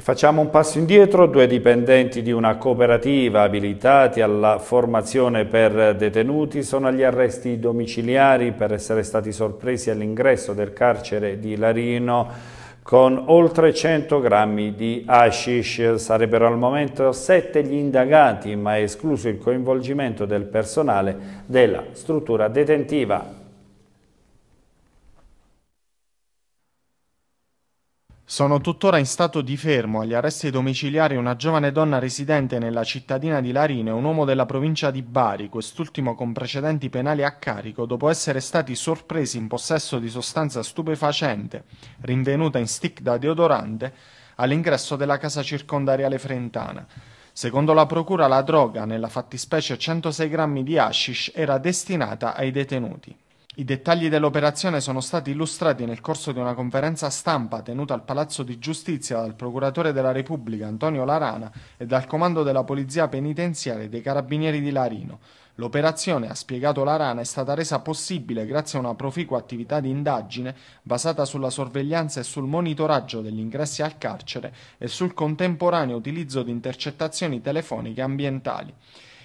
facciamo un passo indietro, due dipendenti di una cooperativa abilitati alla formazione per detenuti sono agli arresti domiciliari per essere stati sorpresi all'ingresso del carcere di Larino con oltre 100 grammi di hashish. Sarebbero al momento sette gli indagati, ma è escluso il coinvolgimento del personale della struttura detentiva. Sono tuttora in stato di fermo agli arresti domiciliari una giovane donna residente nella cittadina di Larino e un uomo della provincia di Bari, quest'ultimo con precedenti penali a carico, dopo essere stati sorpresi in possesso di sostanza stupefacente, rinvenuta in stick da deodorante, all'ingresso della casa circondariale frentana. Secondo la procura la droga, nella fattispecie 106 grammi di hashish, era destinata ai detenuti. I dettagli dell'operazione sono stati illustrati nel corso di una conferenza stampa tenuta al Palazzo di Giustizia dal Procuratore della Repubblica Antonio Larana e dal Comando della Polizia Penitenziaria dei Carabinieri di Larino. L'operazione, ha spiegato Larana, è stata resa possibile grazie a una proficua attività di indagine basata sulla sorveglianza e sul monitoraggio degli ingressi al carcere e sul contemporaneo utilizzo di intercettazioni telefoniche ambientali.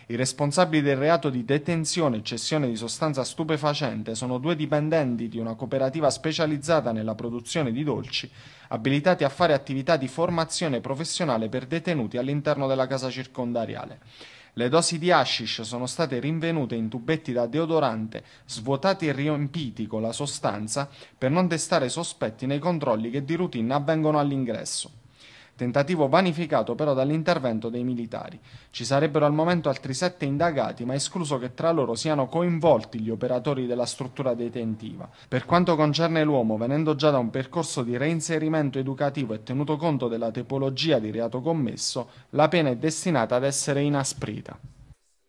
I responsabili del reato di detenzione e cessione di sostanza stupefacente sono due dipendenti di una cooperativa specializzata nella produzione di dolci, abilitati a fare attività di formazione professionale per detenuti all'interno della casa circondariale. Le dosi di hashish sono state rinvenute in tubetti da deodorante, svuotati e riempiti con la sostanza per non destare sospetti nei controlli che di routine avvengono all'ingresso tentativo vanificato però dall'intervento dei militari. Ci sarebbero al momento altri sette indagati, ma escluso che tra loro siano coinvolti gli operatori della struttura detentiva. Per quanto concerne l'uomo, venendo già da un percorso di reinserimento educativo e tenuto conto della tipologia di reato commesso, la pena è destinata ad essere inasprita.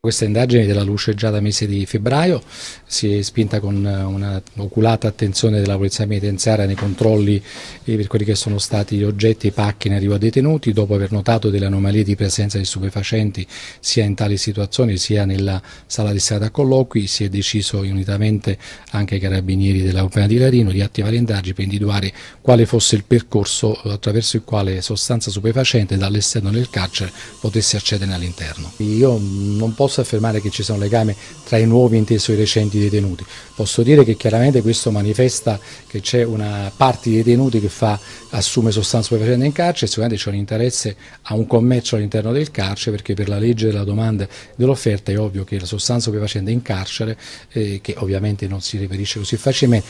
Questa indagine della luce già da mese di febbraio si è spinta con eh, una oculata attenzione della Polizia Penitenziaria nei controlli eh, per quelli che sono stati oggetti e pacchi in arrivo a detenuti, dopo aver notato delle anomalie di presenza di stupefacenti sia in tali situazioni sia nella sala di strada a colloqui, si è deciso unitamente anche ai carabinieri della Compagnia di Larino di attivare indagini per individuare quale fosse il percorso attraverso il quale sostanza stupefacente dall'esterno del carcere potesse accedere all'interno. Io non posso posso affermare che ci sia un legame tra i nuovi inteso i recenti detenuti, posso dire che chiaramente questo manifesta che c'è una parte di detenuti che fa, assume sostanze stupefacenti in carcere, e sicuramente c'è un interesse a un commercio all'interno del carcere perché per la legge della domanda e dell'offerta è ovvio che la sostanza stupefacente in carcere, eh, che ovviamente non si reperisce così facilmente,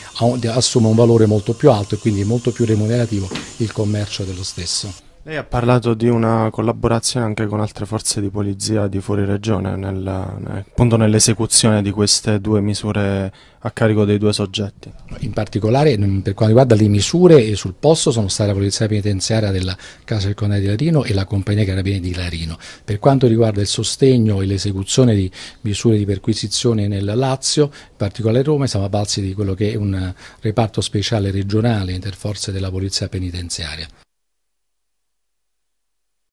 assume un valore molto più alto e quindi è molto più remunerativo il commercio dello stesso. Lei ha parlato di una collaborazione anche con altre forze di polizia di fuori regione, nel, appunto nell'esecuzione di queste due misure a carico dei due soggetti. In particolare mm, per quanto riguarda le misure eh, sul posto sono state la Polizia Penitenziaria della Casa del Conte di Larino e la Compagnia Carabinieri di Larino. Per quanto riguarda il sostegno e l'esecuzione di misure di perquisizione nel Lazio, in particolare Roma, siamo a balzi di quello che è un eh, reparto speciale regionale interforze della Polizia Penitenziaria.